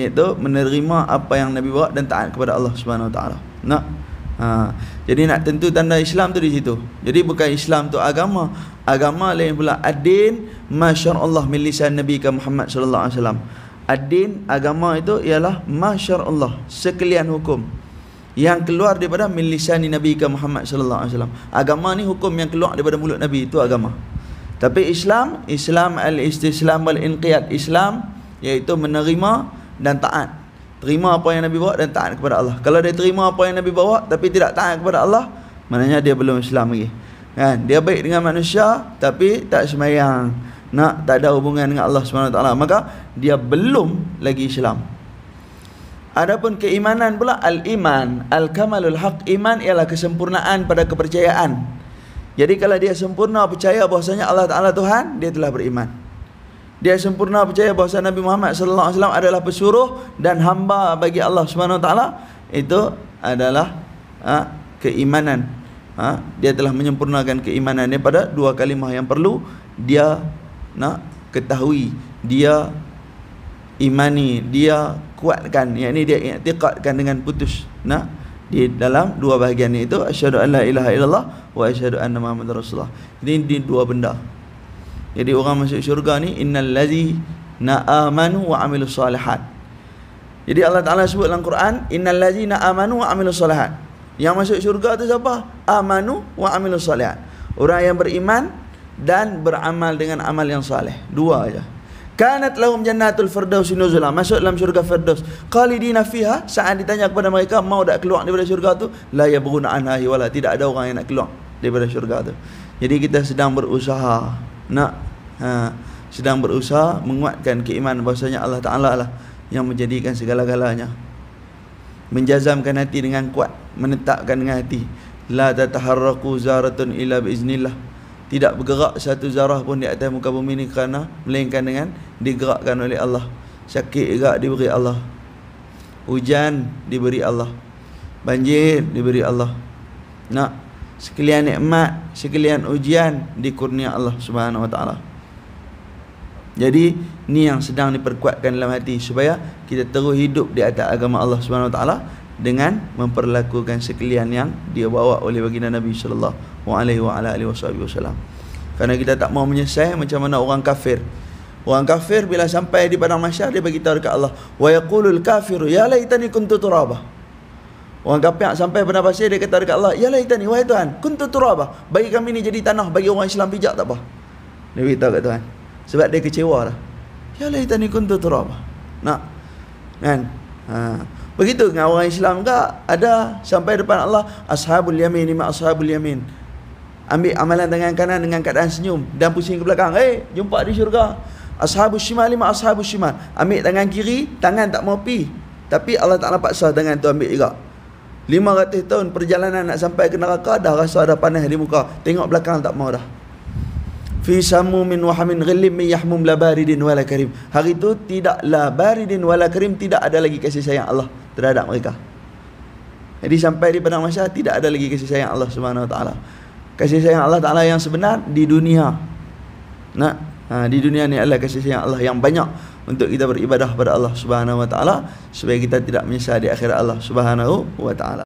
iaitu menerima apa yang Nabi bawa dan taat kepada Allah Subhanahu Wa Taala. Nak. Ha. Jadi nak tentu tanda Islam tu di situ. Jadi bukan Islam tu agama. Agama lain pula adin masyar Allah milisan Nabi Muhammad sallallahu alaihi wasallam. Adin agama itu ialah masyar Allah sekalian hukum yang keluar daripada milisan Nabi Muhammad sallallahu alaihi wasallam. Agama ni hukum yang keluar daripada mulut Nabi itu agama. Tapi Islam, Islam al-istislam wal-inqiyad Islam iaitu menerima dan taat. Terima apa yang Nabi bawa dan taat kepada Allah. Kalau dia terima apa yang Nabi bawa tapi tidak taat kepada Allah, maknanya dia belum Islam lagi. Kan? Dia baik dengan manusia tapi tak semayang. Nak tak ada hubungan dengan Allah SWT. Maka dia belum lagi Islam. Adapun keimanan pula al-iman, al-kamalul haq iman ialah kesempurnaan pada kepercayaan. Jadi kalau dia sempurna percaya bahasanya Allah Taala Tuhan, dia telah beriman dia sempurna percaya bahawa Nabi Muhammad sallallahu alaihi wasallam adalah pesuruh dan hamba bagi Allah Subhanahu wa taala itu adalah ha, keimanan ha, dia telah menyempurnakan keimanannya pada dua kalimah yang perlu dia nak ketahui dia imani dia kuatkan yakni dia i'tiqadkan dengan putus nah di dalam dua bahagian itu asyhadu an la ilaha illallah wa asyhadu anna muhammadar rasulullah ini di dua benda jadi orang masuk syurga ni innal ladzi na'amanu wa amilus salihat. Jadi Allah Ta'ala sebut dalam Quran innal ladzi na'amanu wa amilus salihat. Yang masuk syurga tu siapa? Amanu wa amilus salihat. Orang yang beriman dan beramal dengan amal yang saleh. Dua aja. Kanat lahum jannatul firdaus nuzula. Masuk dalam syurga firdaus. Qalidina fiha saat ditanya kepada mereka mau tak keluar daripada syurga tu? La yabghuna anha wala. Tidak ada orang yang nak keluar daripada syurga tu. Jadi kita sedang berusaha nak ha, sedang berusaha menguatkan keimanan bahasanya Allah Ta'ala lah yang menjadikan segala-galanya menjazamkan hati dengan kuat menetapkan dengan hati la tataharraku zaratun illa biiznillah tidak bergerak satu zarah pun di atas muka bumi ni kerana melainkan dengan digerakkan oleh Allah sakit gerak diberi Allah hujan diberi Allah banjir diberi Allah nak sekalian nikmat, sekalian ujian di kurnia Allah Subhanahu Wa Taala. Jadi ni yang sedang diperkuatkan dalam hati supaya kita terus hidup di atas agama Allah Subhanahu Wa Taala dengan memperlakukan sekalian yang dia bawa oleh baginda Nabi sallallahu alaihi wasallam. Karena kita tak mau menyesal macam mana orang kafir. Orang kafir bila sampai di padang mahsyar dia bagi tahu dekat Allah, wa yaqulul kafiru ya laitani kuntu turaba. Orang kafir sampai pada pasir dia kata dekat Allah, "Ya ni wahai Tuhan, kuntu turaba. Bagi kami ni jadi tanah bagi orang Islam pijak tak apa." Dia kata dekat Tuhan. Sebab dia kecewa lah. "Ya laitani kuntu turaba." Nak. Kan? Ha. Begitu dengan orang Islam juga ada sampai depan Allah, "Ashabul yamin ni ashabul yamin." Ambil amalan tangan kanan dengan keadaan senyum dan pusing ke belakang. "Eh, jumpa di syurga." ashabu shimal ma ashabu shimal. Ambil tangan kiri, tangan tak mau pi. Tapi Allah Taala paksa tangan tu ambil juga. 500 tahun perjalanan nak sampai ke neraka dah rasa dah panas di muka. Tengok belakang tak mau dah. Fi samu min wahamin ghalim min yahmum la baridin wala karim. Hari tu tidaklah baridin wala karim tidak ada lagi kasih sayang Allah terhadap mereka. Jadi sampai di padang masa tidak ada lagi kasih sayang Allah Subhanahu taala. Kasih sayang Allah taala yang sebenar di dunia. Nah, ha, di dunia ni adalah kasih sayang Allah yang banyak untuk kita beribadah kepada Allah Subhanahu wa taala supaya kita tidak menyesal di akhirat Allah Subhanahu wa taala.